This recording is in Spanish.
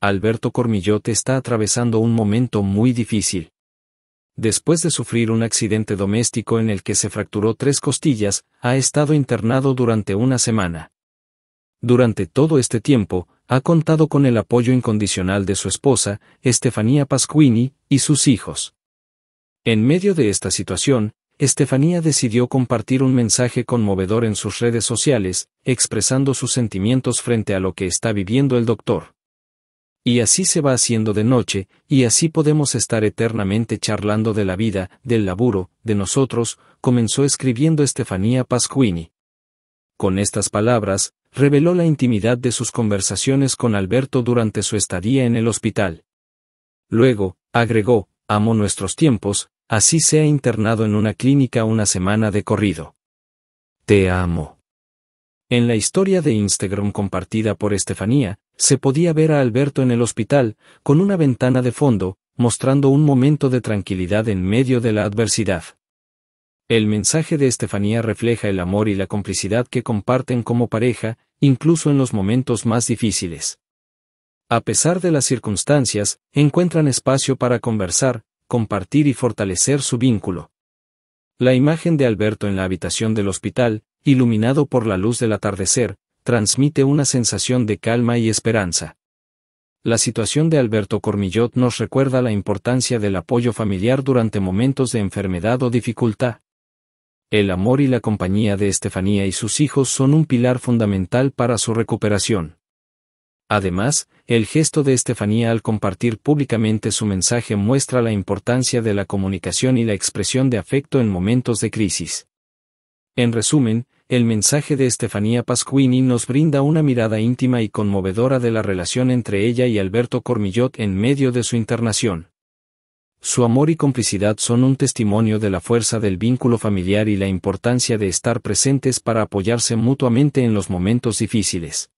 Alberto Cormillote está atravesando un momento muy difícil. Después de sufrir un accidente doméstico en el que se fracturó tres costillas, ha estado internado durante una semana. Durante todo este tiempo, ha contado con el apoyo incondicional de su esposa, Estefanía Pasquini, y sus hijos. En medio de esta situación, Estefanía decidió compartir un mensaje conmovedor en sus redes sociales, expresando sus sentimientos frente a lo que está viviendo el doctor. Y así se va haciendo de noche, y así podemos estar eternamente charlando de la vida, del laburo, de nosotros, comenzó escribiendo Estefanía Pasquini. Con estas palabras, reveló la intimidad de sus conversaciones con Alberto durante su estadía en el hospital. Luego, agregó, amo nuestros tiempos, así se ha internado en una clínica una semana de corrido. Te amo. En la historia de Instagram compartida por Estefanía, se podía ver a Alberto en el hospital, con una ventana de fondo, mostrando un momento de tranquilidad en medio de la adversidad. El mensaje de Estefanía refleja el amor y la complicidad que comparten como pareja, incluso en los momentos más difíciles. A pesar de las circunstancias, encuentran espacio para conversar, compartir y fortalecer su vínculo. La imagen de Alberto en la habitación del hospital, iluminado por la luz del atardecer, transmite una sensación de calma y esperanza. La situación de Alberto Cormillot nos recuerda la importancia del apoyo familiar durante momentos de enfermedad o dificultad. El amor y la compañía de Estefanía y sus hijos son un pilar fundamental para su recuperación. Además, el gesto de Estefanía al compartir públicamente su mensaje muestra la importancia de la comunicación y la expresión de afecto en momentos de crisis. En resumen, el mensaje de Estefanía Pasquini nos brinda una mirada íntima y conmovedora de la relación entre ella y Alberto Cormillot en medio de su internación. Su amor y complicidad son un testimonio de la fuerza del vínculo familiar y la importancia de estar presentes para apoyarse mutuamente en los momentos difíciles.